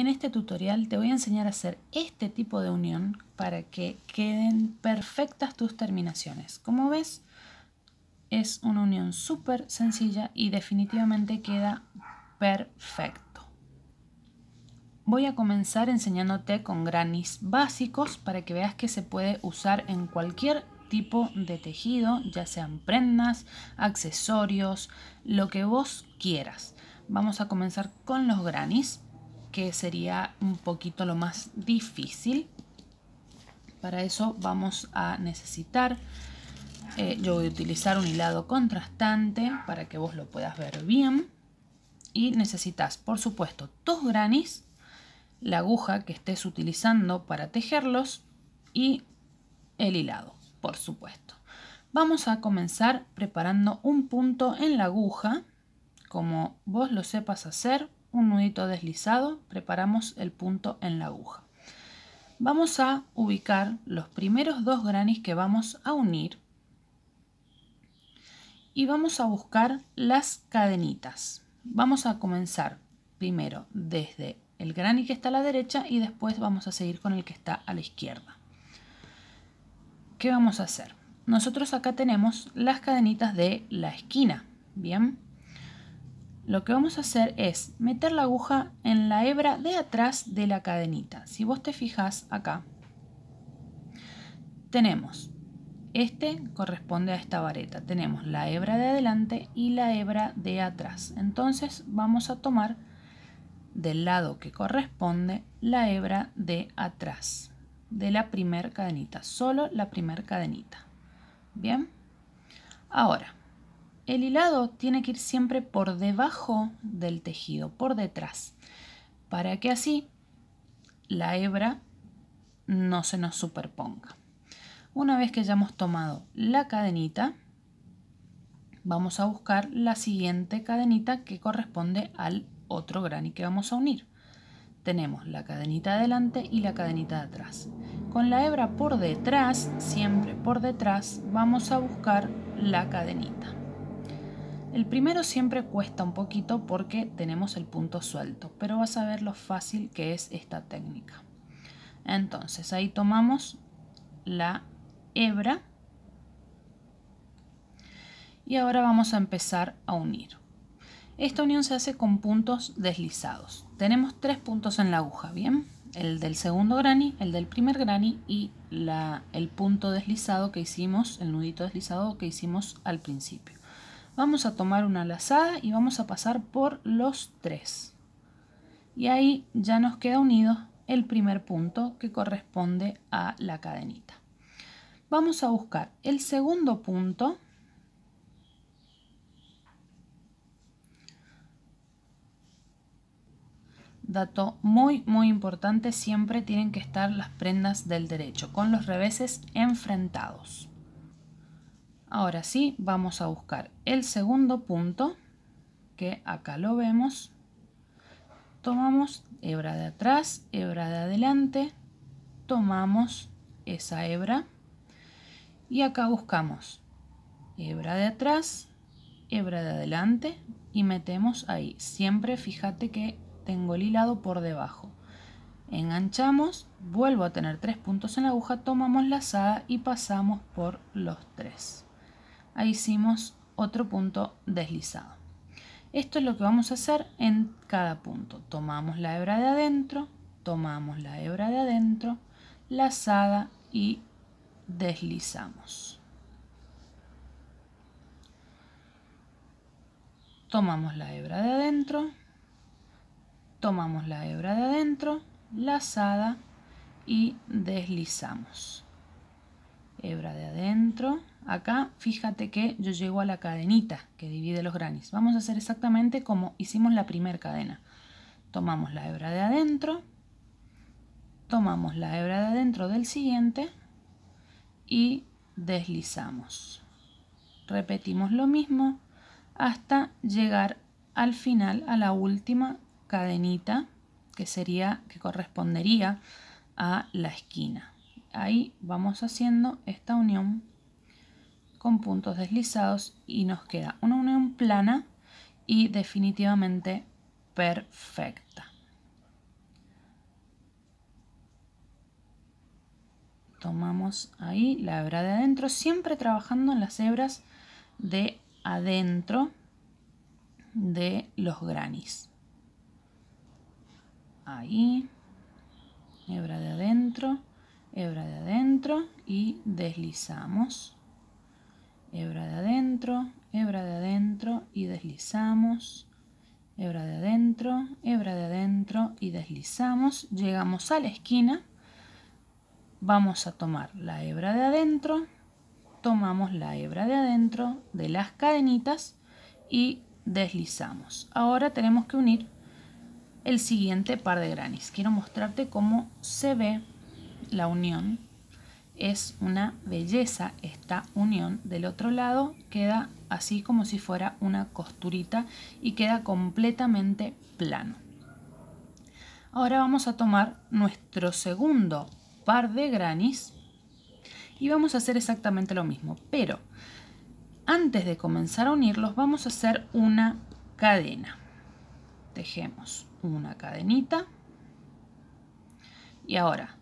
En este tutorial te voy a enseñar a hacer este tipo de unión para que queden perfectas tus terminaciones. Como ves, es una unión súper sencilla y definitivamente queda perfecto. Voy a comenzar enseñándote con granis básicos para que veas que se puede usar en cualquier tipo de tejido, ya sean prendas, accesorios, lo que vos quieras. Vamos a comenzar con los granis que sería un poquito lo más difícil. Para eso vamos a necesitar, eh, yo voy a utilizar un hilado contrastante para que vos lo puedas ver bien. Y necesitas, por supuesto, tus granis, la aguja que estés utilizando para tejerlos y el hilado, por supuesto. Vamos a comenzar preparando un punto en la aguja, como vos lo sepas hacer, un nudito deslizado, preparamos el punto en la aguja. Vamos a ubicar los primeros dos granis que vamos a unir y vamos a buscar las cadenitas. Vamos a comenzar primero desde el granny que está a la derecha y después vamos a seguir con el que está a la izquierda. ¿Qué vamos a hacer? Nosotros acá tenemos las cadenitas de la esquina, ¿bien? lo que vamos a hacer es meter la aguja en la hebra de atrás de la cadenita. Si vos te fijas acá, tenemos este corresponde a esta vareta. Tenemos la hebra de adelante y la hebra de atrás. Entonces vamos a tomar del lado que corresponde la hebra de atrás de la primer cadenita, solo la primer cadenita. Bien, ahora el hilado tiene que ir siempre por debajo del tejido, por detrás, para que así la hebra no se nos superponga. Una vez que ya hemos tomado la cadenita, vamos a buscar la siguiente cadenita que corresponde al otro granny que vamos a unir. Tenemos la cadenita adelante y la cadenita de atrás. Con la hebra por detrás, siempre por detrás, vamos a buscar la cadenita. El primero siempre cuesta un poquito porque tenemos el punto suelto, pero vas a ver lo fácil que es esta técnica. Entonces ahí tomamos la hebra y ahora vamos a empezar a unir. Esta unión se hace con puntos deslizados. Tenemos tres puntos en la aguja, ¿bien? El del segundo granny, el del primer granny y el punto deslizado que hicimos, el nudito deslizado que hicimos al principio. Vamos a tomar una lazada y vamos a pasar por los tres. Y ahí ya nos queda unido el primer punto que corresponde a la cadenita. Vamos a buscar el segundo punto. dato muy muy importante, siempre tienen que estar las prendas del derecho con los reveses enfrentados. Ahora sí, vamos a buscar el segundo punto, que acá lo vemos. Tomamos hebra de atrás, hebra de adelante, tomamos esa hebra y acá buscamos hebra de atrás, hebra de adelante y metemos ahí. Siempre fíjate que tengo el hilado por debajo. Enganchamos, vuelvo a tener tres puntos en la aguja, tomamos la lazada y pasamos por los tres ahí hicimos otro punto deslizado. Esto es lo que vamos a hacer en cada punto. Tomamos la hebra de adentro, tomamos la hebra de adentro, lazada y deslizamos. Tomamos la hebra de adentro, tomamos la hebra de adentro, lazada y deslizamos. Hebra de adentro, Acá fíjate que yo llego a la cadenita que divide los granis. Vamos a hacer exactamente como hicimos la primera cadena. Tomamos la hebra de adentro, tomamos la hebra de adentro del siguiente y deslizamos. Repetimos lo mismo hasta llegar al final a la última cadenita que sería que correspondería a la esquina. Ahí vamos haciendo esta unión con puntos deslizados y nos queda una unión plana y definitivamente perfecta. Tomamos ahí la hebra de adentro, siempre trabajando en las hebras de adentro de los granis. Ahí, hebra de adentro, hebra de adentro y deslizamos hebra de adentro, hebra de adentro y deslizamos, hebra de adentro, hebra de adentro y deslizamos, llegamos a la esquina, vamos a tomar la hebra de adentro, tomamos la hebra de adentro de las cadenitas y deslizamos. Ahora tenemos que unir el siguiente par de granis. Quiero mostrarte cómo se ve la unión es una belleza esta unión. Del otro lado queda así como si fuera una costurita y queda completamente plano. Ahora vamos a tomar nuestro segundo par de granis y vamos a hacer exactamente lo mismo, pero antes de comenzar a unirlos vamos a hacer una cadena. Tejemos una cadenita y ahora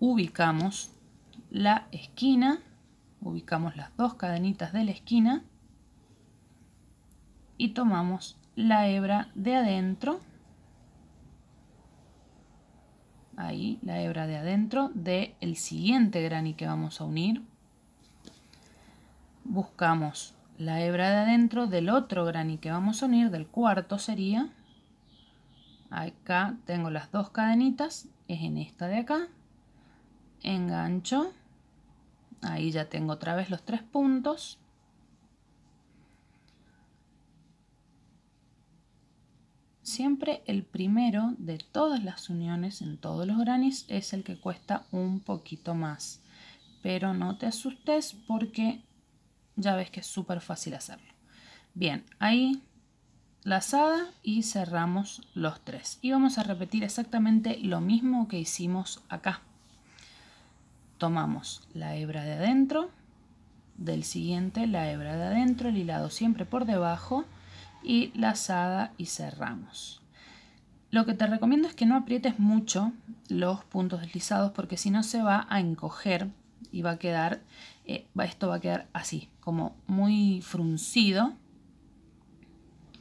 ubicamos la esquina, ubicamos las dos cadenitas de la esquina y tomamos la hebra de adentro, ahí la hebra de adentro del siguiente granny que vamos a unir, buscamos la hebra de adentro del otro granny que vamos a unir, del cuarto sería, acá tengo las dos cadenitas, es en esta de acá, engancho, Ahí ya tengo otra vez los tres puntos. Siempre el primero de todas las uniones en todos los granis es el que cuesta un poquito más. Pero no te asustes porque ya ves que es súper fácil hacerlo. Bien, ahí lazada y cerramos los tres. Y vamos a repetir exactamente lo mismo que hicimos acá tomamos la hebra de adentro, del siguiente la hebra de adentro, el hilado siempre por debajo y lazada y cerramos. Lo que te recomiendo es que no aprietes mucho los puntos deslizados porque si no se va a encoger y va a quedar, eh, esto va a quedar así, como muy fruncido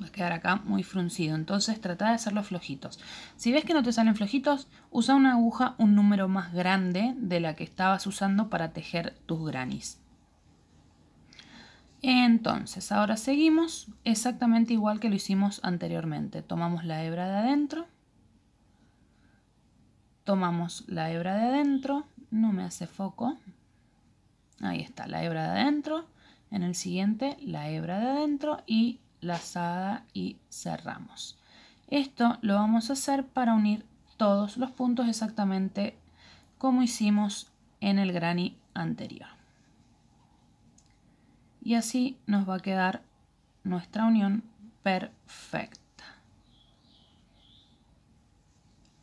va a quedar acá muy fruncido. Entonces trata de hacerlo flojitos. Si ves que no te salen flojitos, usa una aguja un número más grande de la que estabas usando para tejer tus granis. Entonces, ahora seguimos exactamente igual que lo hicimos anteriormente. Tomamos la hebra de adentro. Tomamos la hebra de adentro. No me hace foco. Ahí está, la hebra de adentro. En el siguiente, la hebra de adentro y lazada y cerramos. Esto lo vamos a hacer para unir todos los puntos exactamente como hicimos en el granny anterior. Y así nos va a quedar nuestra unión perfecta.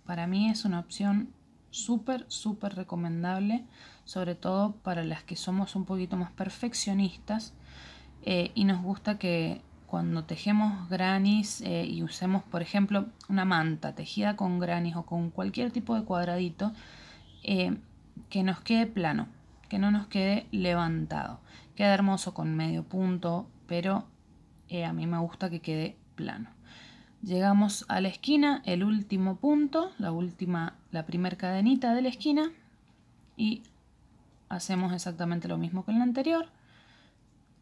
Para mí es una opción súper, súper recomendable, sobre todo para las que somos un poquito más perfeccionistas eh, y nos gusta que cuando tejemos granis eh, y usemos, por ejemplo, una manta tejida con granis o con cualquier tipo de cuadradito, eh, que nos quede plano, que no nos quede levantado. Queda hermoso con medio punto, pero eh, a mí me gusta que quede plano. Llegamos a la esquina, el último punto, la última, la primer cadenita de la esquina y hacemos exactamente lo mismo que en la anterior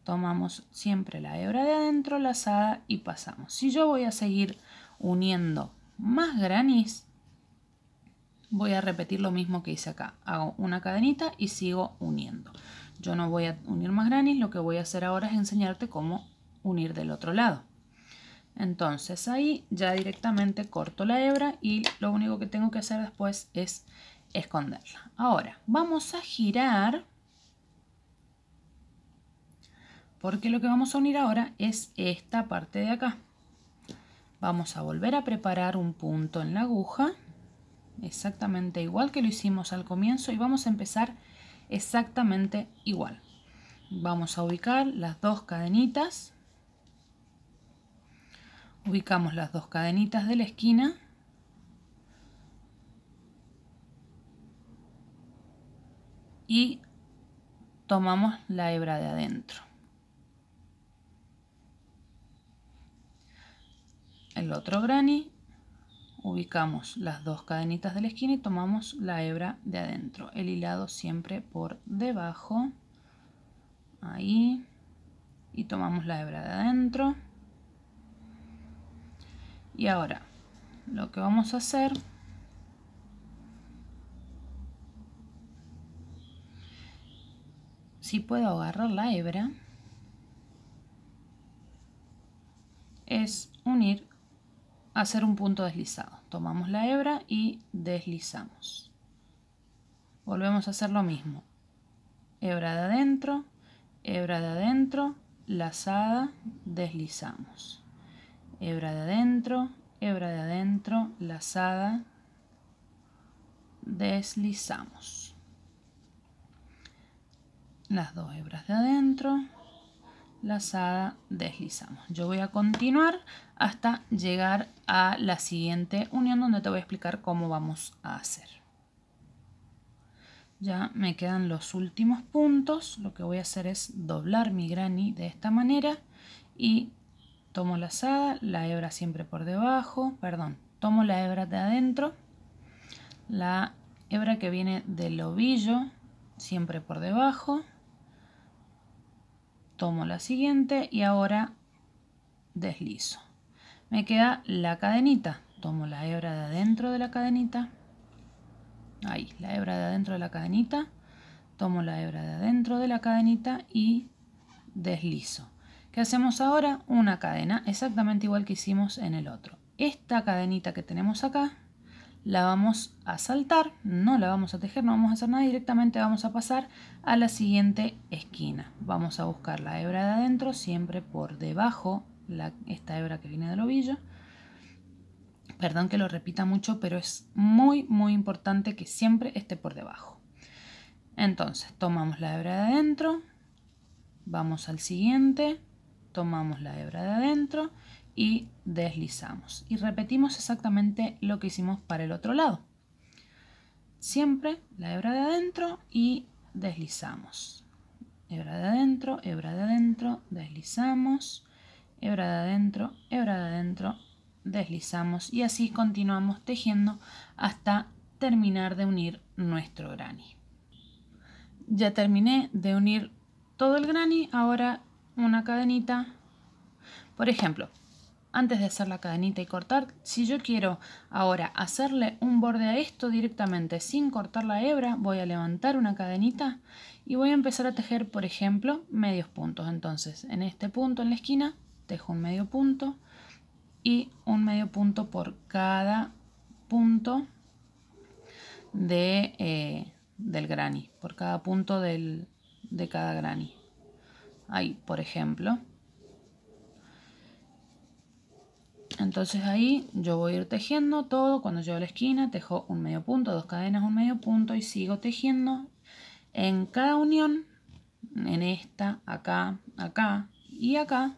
tomamos siempre la hebra de adentro, lazada y pasamos. Si yo voy a seguir uniendo más granis, voy a repetir lo mismo que hice acá. Hago una cadenita y sigo uniendo. Yo no voy a unir más granis, lo que voy a hacer ahora es enseñarte cómo unir del otro lado. Entonces ahí ya directamente corto la hebra y lo único que tengo que hacer después es esconderla. Ahora vamos a girar porque lo que vamos a unir ahora es esta parte de acá vamos a volver a preparar un punto en la aguja exactamente igual que lo hicimos al comienzo y vamos a empezar exactamente igual vamos a ubicar las dos cadenitas ubicamos las dos cadenitas de la esquina y tomamos la hebra de adentro el otro granny, ubicamos las dos cadenitas de la esquina y tomamos la hebra de adentro. El hilado siempre por debajo, ahí, y tomamos la hebra de adentro. Y ahora, lo que vamos a hacer si puedo agarrar la hebra es unir hacer un punto deslizado. Tomamos la hebra y deslizamos. Volvemos a hacer lo mismo. Hebra de adentro, hebra de adentro, lazada, deslizamos. Hebra de adentro, hebra de adentro, lazada, deslizamos. Las dos hebras de adentro, lazada, deslizamos. Yo voy a continuar hasta llegar a la siguiente unión donde te voy a explicar cómo vamos a hacer. Ya me quedan los últimos puntos, lo que voy a hacer es doblar mi granny de esta manera y tomo lazada, la hebra siempre por debajo, perdón, tomo la hebra de adentro, la hebra que viene del ovillo siempre por debajo, tomo la siguiente y ahora deslizo. Me queda la cadenita, tomo la hebra de adentro de la cadenita, ahí, la hebra de adentro de la cadenita, tomo la hebra de adentro de la cadenita y deslizo. ¿Qué hacemos ahora? Una cadena, exactamente igual que hicimos en el otro. Esta cadenita que tenemos acá, la vamos a saltar, no la vamos a tejer, no vamos a hacer nada, directamente vamos a pasar a la siguiente esquina. Vamos a buscar la hebra de adentro, siempre por debajo, esta hebra que viene del ovillo. Perdón que lo repita mucho, pero es muy, muy importante que siempre esté por debajo. Entonces, tomamos la hebra de adentro, vamos al siguiente, tomamos la hebra de adentro y deslizamos. Y repetimos exactamente lo que hicimos para el otro lado. Siempre la hebra de adentro y deslizamos. Hebra de adentro, hebra de adentro, deslizamos. Hebra de adentro, hebra de adentro, deslizamos. Y así continuamos tejiendo hasta terminar de unir nuestro granny. Ya terminé de unir todo el granny, ahora una cadenita. Por ejemplo, antes de hacer la cadenita y cortar, si yo quiero ahora hacerle un borde a esto directamente sin cortar la hebra, voy a levantar una cadenita y voy a empezar a tejer, por ejemplo, medios puntos. Entonces, en este punto, en la esquina, tejo un medio punto y un medio punto por cada punto eh, del granny, por cada punto de cada granny. Ahí, por ejemplo. Entonces ahí yo voy a ir tejiendo todo, cuando llego a la esquina tejo un medio punto, dos cadenas, un medio punto y sigo tejiendo en cada unión, en esta, acá, acá y acá,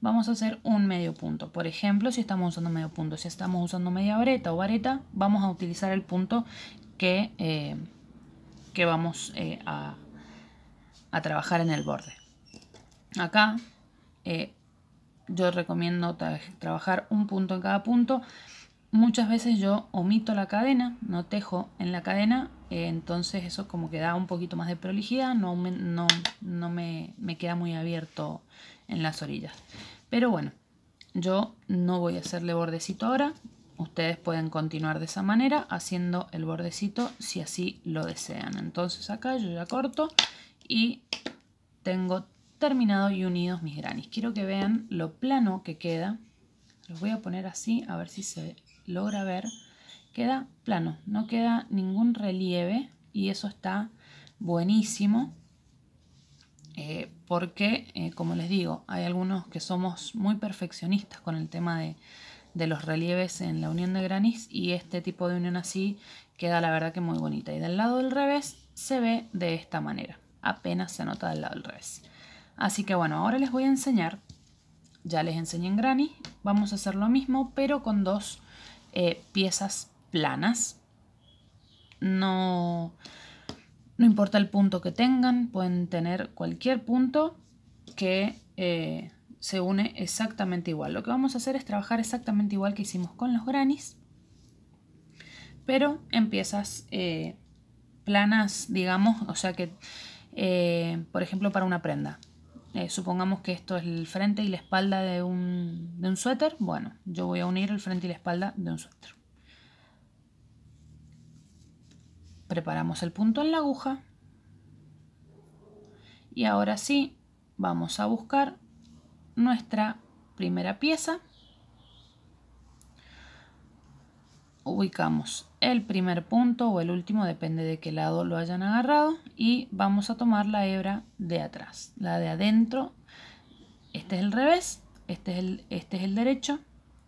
vamos a hacer un medio punto. Por ejemplo, si estamos usando medio punto, si estamos usando media vareta o vareta, vamos a utilizar el punto que, eh, que vamos eh, a, trabajar en el borde. Acá eh, yo recomiendo trabajar un punto en cada punto. Muchas veces yo omito la cadena, no tejo en la cadena, eh, entonces eso como que da un poquito más de prolijidad, no, no, no me, me queda muy abierto en las orillas. Pero bueno, yo no voy a hacerle bordecito ahora, ustedes pueden continuar de esa manera haciendo el bordecito si así lo desean. Entonces acá yo ya corto y tengo terminado y unidos mis granis. Quiero que vean lo plano que queda. Los voy a poner así, a ver si se logra ver. Queda plano, no queda ningún relieve y eso está buenísimo. Eh, porque, eh, como les digo, hay algunos que somos muy perfeccionistas con el tema de, de, los relieves en la unión de granis y este tipo de unión así queda la verdad que muy bonita. Y del lado del revés se ve de esta manera, apenas se nota del lado del revés. Así que bueno, ahora les voy a enseñar, ya les enseñé en Granny, vamos a hacer lo mismo pero con dos eh, piezas planas. No, no importa el punto que tengan, pueden tener cualquier punto que eh, se une exactamente igual. Lo que vamos a hacer es trabajar exactamente igual que hicimos con los granis, pero en piezas eh, planas, digamos, o sea que, por ejemplo, para una prenda. Eh, supongamos que esto es el frente y la espalda de un, de un suéter, bueno, yo voy a unir el frente y la espalda de un suéter. Preparamos el punto en la aguja y ahora sí vamos a buscar nuestra primera pieza ubicamos el primer punto o el último, depende de qué lado lo hayan agarrado, y vamos a tomar la hebra de atrás, la de adentro, este es el revés, este es el, este es el derecho,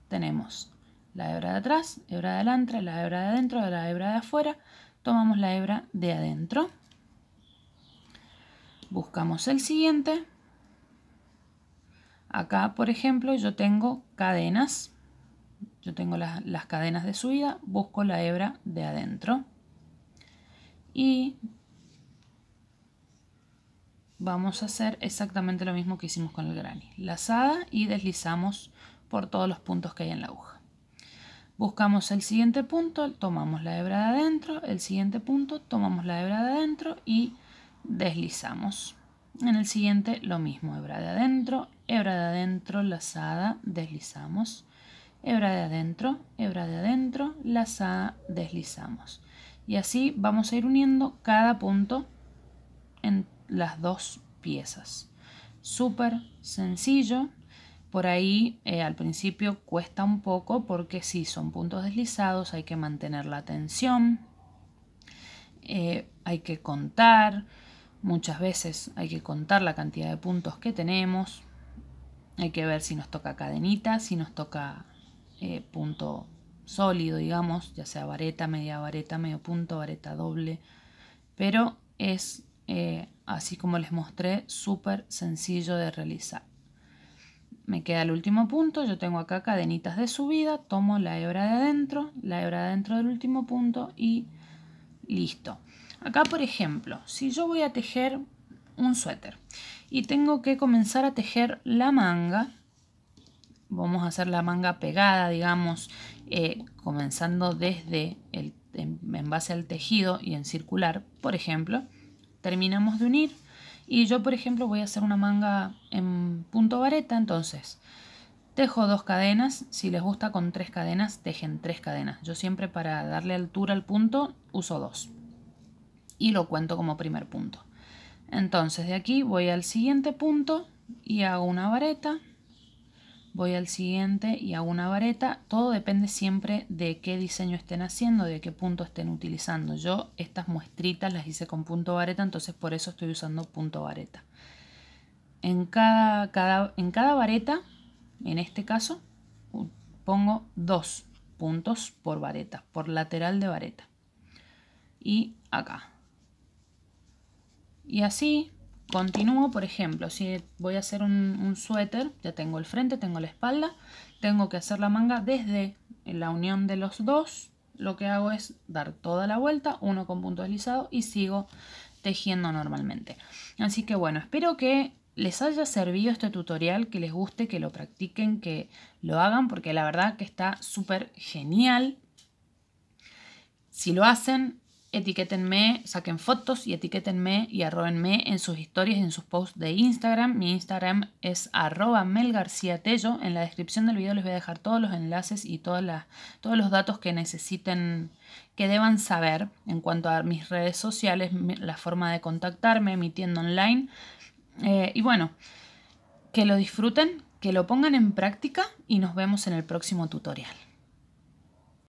tenemos la hebra de atrás, hebra de adelante, la hebra de adentro, la hebra de afuera, tomamos la hebra de adentro, buscamos el siguiente, acá por ejemplo yo tengo cadenas, tengo las cadenas de subida, busco la hebra de adentro y vamos a hacer exactamente lo mismo que hicimos con el granny. Lazada y deslizamos por todos los puntos que hay en la aguja. Buscamos el siguiente punto, tomamos la hebra de adentro, el siguiente punto, tomamos la hebra de adentro y deslizamos. En el siguiente lo mismo, hebra de adentro, hebra de adentro, lazada, deslizamos hebra de adentro, hebra de adentro, lazada, deslizamos. Y así vamos a ir uniendo cada punto en las dos piezas. Súper sencillo. Por ahí eh, al principio cuesta un poco porque si son puntos deslizados hay que mantener la tensión, eh, hay que contar, muchas veces hay que contar la cantidad de puntos que tenemos, hay que ver si nos toca cadenita, si nos toca eh, punto sólido, digamos, ya sea vareta, media vareta, medio punto, vareta doble, pero es, eh, así como les mostré, súper sencillo de realizar. Me queda el último punto, yo tengo acá cadenitas de subida, tomo la hebra de adentro, la hebra de adentro del último punto y listo. Acá, por ejemplo, si yo voy a tejer un suéter y tengo que comenzar a tejer la manga, vamos a hacer la manga pegada, digamos, eh, comenzando desde el, en, en base al tejido y en circular, por ejemplo, terminamos de unir y yo, por ejemplo, voy a hacer una manga en punto vareta, entonces tejo dos cadenas, si les gusta con tres cadenas, tejen tres cadenas. Yo siempre para darle altura al punto uso dos y lo cuento como primer punto. Entonces de aquí voy al siguiente punto y hago una vareta voy al siguiente y hago una vareta. Todo depende siempre de qué diseño estén haciendo, de qué punto estén utilizando. Yo estas muestritas las hice con punto vareta, entonces por eso estoy usando punto vareta. En cada, en cada vareta, en este caso, pongo dos puntos por vareta, por lateral de vareta. Y acá. Y así Continúo, por ejemplo, si voy a hacer un, suéter, ya tengo el frente, tengo la espalda, tengo que hacer la manga desde la unión de los dos, lo que hago es dar toda la vuelta, uno con punto deslizado y sigo tejiendo normalmente. Así que bueno, espero que les haya servido este tutorial, que les guste, que lo practiquen, que lo hagan, porque la verdad que está súper genial. Si lo hacen, etiquétenme, saquen fotos y etiquétenme y arrobenme en sus historias y en sus posts de Instagram. Mi Instagram es arroba melgarciatello. En la descripción del video les voy a dejar todos los enlaces y todas las, todos los datos que necesiten, que deban saber en cuanto a mis redes sociales, la forma de contactarme, mi tienda online. Eh, y bueno, que lo disfruten, que lo pongan en práctica y nos vemos en el próximo tutorial.